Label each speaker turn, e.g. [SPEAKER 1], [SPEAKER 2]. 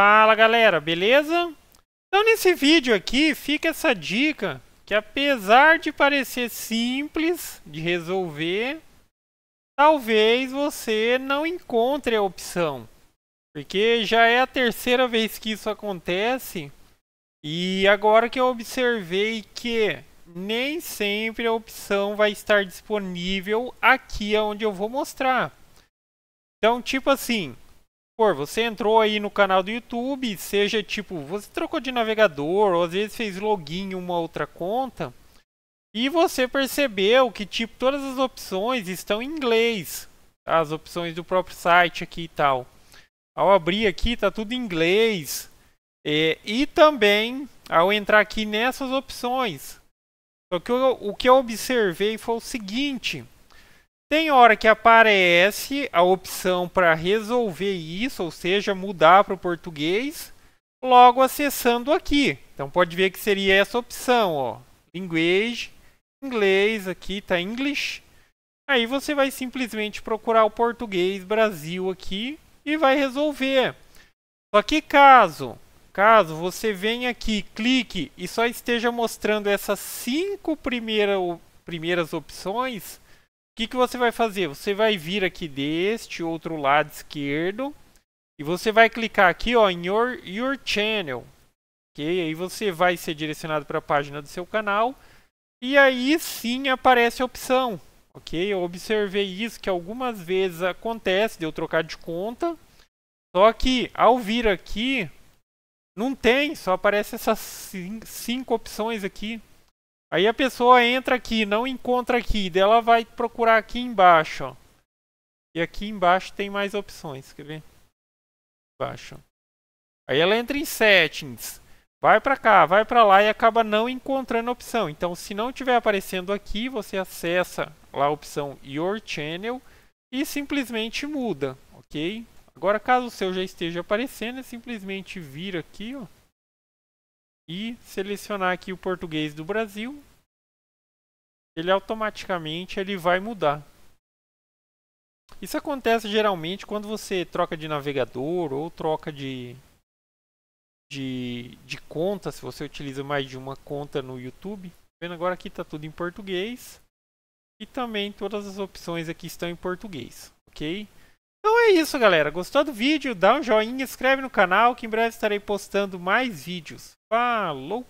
[SPEAKER 1] Fala galera, beleza? Então nesse vídeo aqui fica essa dica que apesar de parecer simples de resolver, talvez você não encontre a opção. Porque já é a terceira vez que isso acontece e agora que eu observei que nem sempre a opção vai estar disponível aqui é onde eu vou mostrar. Então, tipo assim, por, você entrou aí no canal do YouTube, seja tipo, você trocou de navegador, ou às vezes fez login em uma outra conta, e você percebeu que tipo todas as opções estão em inglês, as opções do próprio site aqui e tal. Ao abrir aqui tá tudo em inglês. É, e também ao entrar aqui nessas opções, o que eu, o que eu observei foi o seguinte, tem hora que aparece a opção para resolver isso, ou seja, mudar para o português, logo acessando aqui. Então pode ver que seria essa opção, ó, Language, inglês, aqui está English. Aí você vai simplesmente procurar o português Brasil aqui e vai resolver. Só que caso, caso você venha aqui, clique e só esteja mostrando essas cinco primeira, primeiras opções, que, que você vai fazer? Você vai vir aqui deste outro lado esquerdo e você vai clicar aqui ó, em Your, your Channel. Okay? Aí você vai ser direcionado para a página do seu canal e aí sim aparece a opção. Ok, eu observei isso que algumas vezes acontece de eu trocar de conta. Só que ao vir aqui, não tem, só aparece essas cinco opções aqui. Aí a pessoa entra aqui, não encontra aqui, dela vai procurar aqui embaixo. Ó. E aqui embaixo tem mais opções, quer ver? Embaixo. Aí ela entra em settings, vai para cá, vai para lá e acaba não encontrando a opção. Então, se não estiver aparecendo aqui, você acessa lá a opção Your Channel e simplesmente muda, ok? Agora, caso o seu já esteja aparecendo, é simplesmente vir aqui, ó e selecionar aqui o português do Brasil, ele automaticamente ele vai mudar. Isso acontece geralmente quando você troca de navegador ou troca de, de, de conta, se você utiliza mais de uma conta no YouTube. Vendo agora aqui está tudo em português e também todas as opções aqui estão em português, ok? Então é isso, galera. Gostou do vídeo? Dá um joinha, inscreve no canal que em breve estarei postando mais vídeos. Falou!